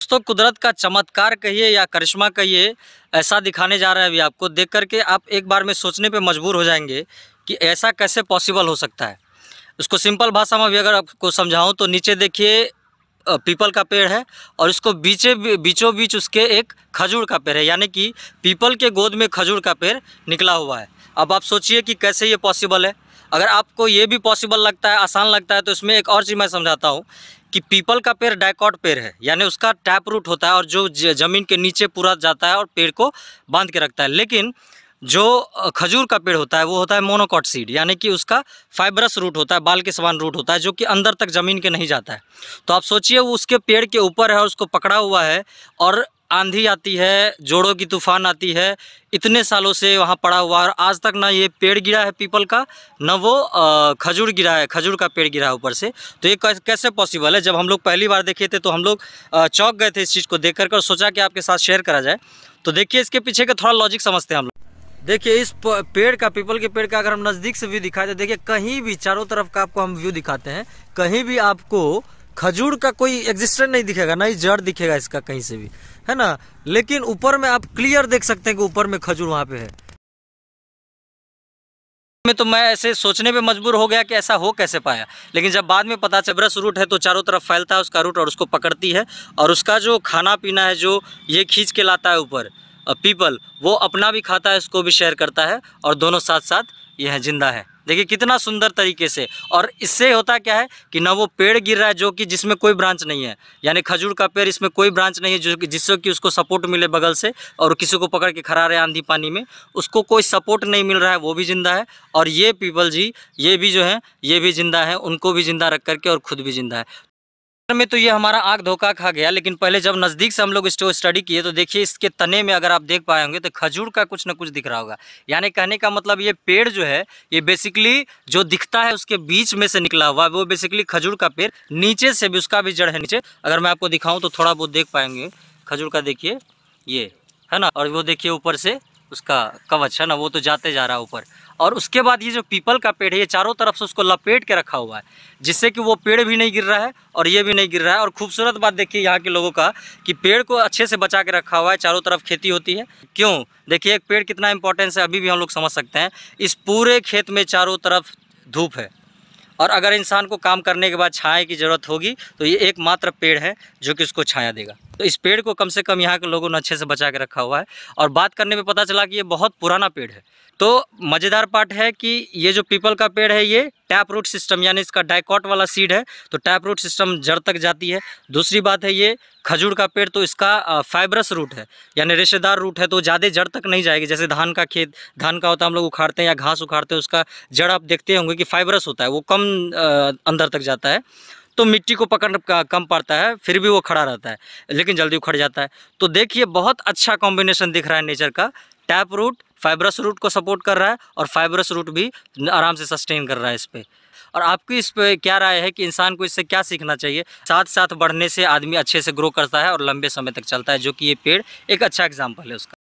दोस्तों कुदरत का चमत्कार कहिए या करिश्मा कहिए ऐसा दिखाने जा रहा है अभी आपको देख करके आप एक बार में सोचने पे मजबूर हो जाएंगे कि ऐसा कैसे पॉसिबल हो सकता है उसको सिंपल भाषा में अभी अगर आपको समझाऊं तो नीचे देखिए पीपल का पेड़ है और इसको बीचे बीचों बीच उसके एक खजूर का पेड़ है यानी कि पीपल के गोद में खजूर का पेड़ निकला हुआ है अब आप सोचिए कि कैसे ये पॉसिबल है अगर आपको ये भी पॉसिबल लगता है आसान लगता है तो इसमें एक और चीज़ मैं समझाता हूँ कि पीपल का पेड़ डायकॉट पेड़ है यानी उसका टैप रूट होता है और जो ज़मीन के नीचे पूरा जाता है और पेड़ को बांध के रखता है लेकिन जो खजूर का पेड़ होता है वो होता है मोनोकॉट सीड यानी कि उसका फाइबरस रूट होता है बाल के समान रूट होता है जो कि अंदर तक ज़मीन के नहीं जाता है तो आप सोचिए वो उसके पेड़ के ऊपर है और उसको पकड़ा हुआ है और आंधी आती है जोड़ों की तूफान आती है इतने सालों से वहाँ पड़ा हुआ और आज तक ना ये पेड़ गिरा है पीपल का ना वो खजूर गिरा है खजूर का पेड़ गिरा है ऊपर से तो ये कैसे पॉसिबल है जब हम लोग पहली बार देखे थे तो हम लोग चौक गए थे इस चीज़ को देख कर और सोचा कि आपके साथ शेयर करा जाए तो देखिए इसके पीछे का थोड़ा लॉजिक समझते हैं हम लोग देखिए इस पेड़ का पीपल के पेड़ का अगर हम नज़दीक से व्यू दिखाए तो देखिए कहीं भी चारों तरफ का आपको हम व्यू दिखाते हैं कहीं भी आपको खजूर का कोई एग्जिस्टेंट नहीं दिखेगा ना ही जड़ दिखेगा इसका कहीं से भी है ना लेकिन ऊपर में आप क्लियर देख सकते हैं कि ऊपर में खजूर वहाँ पे है में तो मैं ऐसे सोचने पे मजबूर हो गया कि ऐसा हो कैसे पाया लेकिन जब बाद में पता चल ब्रश रूट है तो चारों तरफ फैलता है उसका रूट और उसको पकड़ती है और उसका जो खाना पीना है जो ये खींच के लाता है ऊपर पीपल वो अपना भी खाता है उसको भी शेयर करता है और दोनों साथ साथ यह जिंदा है देखिए कितना सुंदर तरीके से और इससे होता क्या है कि ना वो पेड़ गिर रहा है जो कि जिसमें कोई ब्रांच नहीं है यानी खजूर का पेड़ इसमें कोई ब्रांच नहीं है जो जिससे कि उसको सपोर्ट मिले बगल से और किसी को पकड़ के खड़ा रहे आंधी पानी में उसको कोई सपोर्ट नहीं मिल रहा है वो भी ज़िंदा है और ये पीपल जी ये भी जो है ये भी ज़िंदा है उनको भी ज़िंदा रख करके और खुद भी ज़िंदा है में तो ये हमारा आग धोखा खा गया लेकिन पहले जब नज़दीक से हम लोग इसको स्टडी किए तो देखिए इसके तने में अगर आप देख पाए होंगे तो खजूर का कुछ ना कुछ दिख रहा होगा यानी कहने का मतलब ये पेड़ जो है ये बेसिकली जो दिखता है उसके बीच में से निकला हुआ वो बेसिकली खजूर का पेड़ नीचे से भी उसका भी जड़ है नीचे अगर मैं आपको दिखाऊँ तो थोड़ा बहुत देख पाएंगे खजूर का देखिए ये है ना और वो देखिए ऊपर से उसका कवच है ना वो तो जाते जा रहा है ऊपर और उसके बाद ये जो पीपल का पेड़ है ये चारों तरफ से उसको लपेट के रखा हुआ है जिससे कि वो पेड़ भी नहीं गिर रहा है और ये भी नहीं गिर रहा है और खूबसूरत बात देखिए यहाँ के लोगों का कि पेड़ को अच्छे से बचा के रखा हुआ है चारों तरफ खेती होती है क्यों देखिए एक पेड़ कितना इंपॉर्टेंस है अभी भी हम लोग समझ सकते हैं इस पूरे खेत में चारों तरफ धूप है और अगर इंसान को काम करने के बाद छाया की ज़रूरत होगी तो ये एकमात्र पेड़ है जो कि उसको छाया देगा तो इस पेड़ को कम से कम यहाँ के लोगों ने अच्छे से बचा के रखा हुआ है और बात करने में पता चला कि ये बहुत पुराना पेड़ है तो मज़ेदार पार्ट है कि ये जो पीपल का पेड़ है ये टैप रूट सिस्टम यानी इसका डायकॉट वाला सीड है तो टैप रूट सिस्टम जड़ तक जाती है दूसरी बात है ये खजूर का पेड़ तो इसका फाइबरस रूट है यानी रेशेदार रूट है तो ज़्यादा जड़ तक नहीं जाएगी जैसे धान का खेत धान का होता है हम लोग उखाड़ते हैं या घास उखाड़ते हैं उसका जड़ आप देखते होंगे कि फाइबरस होता है वो कम अंदर तक जाता है तो मिट्टी को पकड़ कम पड़ता है फिर भी वो खड़ा रहता है लेकिन जल्दी उखड़ जाता है तो देखिए बहुत अच्छा कॉम्बिनेशन दिख रहा है नेचर का टैप रूट फाइब्रस रूट को सपोर्ट कर रहा है और फाइब्रस रूट भी आराम से सस्टेन कर रहा है इस पर और आपकी इस पर क्या राय है कि इंसान को इससे क्या सीखना चाहिए साथ साथ बढ़ने से आदमी अच्छे से ग्रो करता है और लंबे समय तक चलता है जो कि ये पेड़ एक अच्छा एग्जाम्पल है उसका